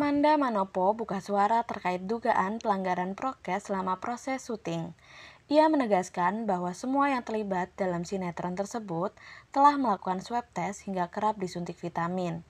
Manda Manopo buka suara terkait dugaan pelanggaran prokes selama proses syuting. Ia menegaskan bahwa semua yang terlibat dalam sinetron tersebut telah melakukan swab test hingga kerap disuntik vitamin.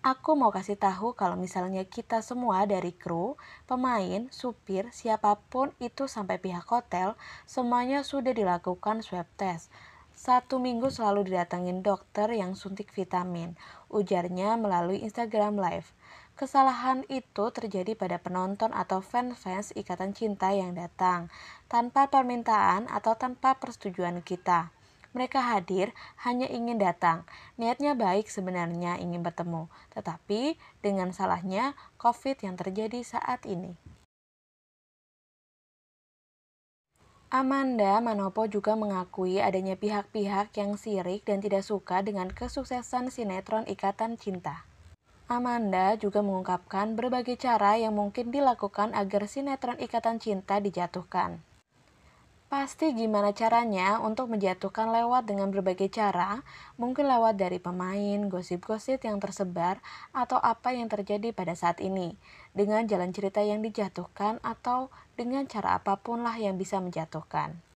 Aku mau kasih tahu kalau misalnya kita semua dari kru, pemain, supir, siapapun itu sampai pihak hotel, semuanya sudah dilakukan swab test. Satu minggu selalu didatengin dokter yang suntik vitamin, ujarnya melalui Instagram Live. Kesalahan itu terjadi pada penonton atau fans-fans ikatan cinta yang datang, tanpa permintaan atau tanpa persetujuan kita. Mereka hadir hanya ingin datang, niatnya baik sebenarnya ingin bertemu, tetapi dengan salahnya COVID yang terjadi saat ini. Amanda Manopo juga mengakui adanya pihak-pihak yang sirik dan tidak suka dengan kesuksesan sinetron Ikatan Cinta. Amanda juga mengungkapkan berbagai cara yang mungkin dilakukan agar sinetron Ikatan Cinta dijatuhkan. Pasti gimana caranya untuk menjatuhkan lewat dengan berbagai cara, mungkin lewat dari pemain, gosip-gosip yang tersebar, atau apa yang terjadi pada saat ini, dengan jalan cerita yang dijatuhkan atau dengan cara apapun lah yang bisa menjatuhkan.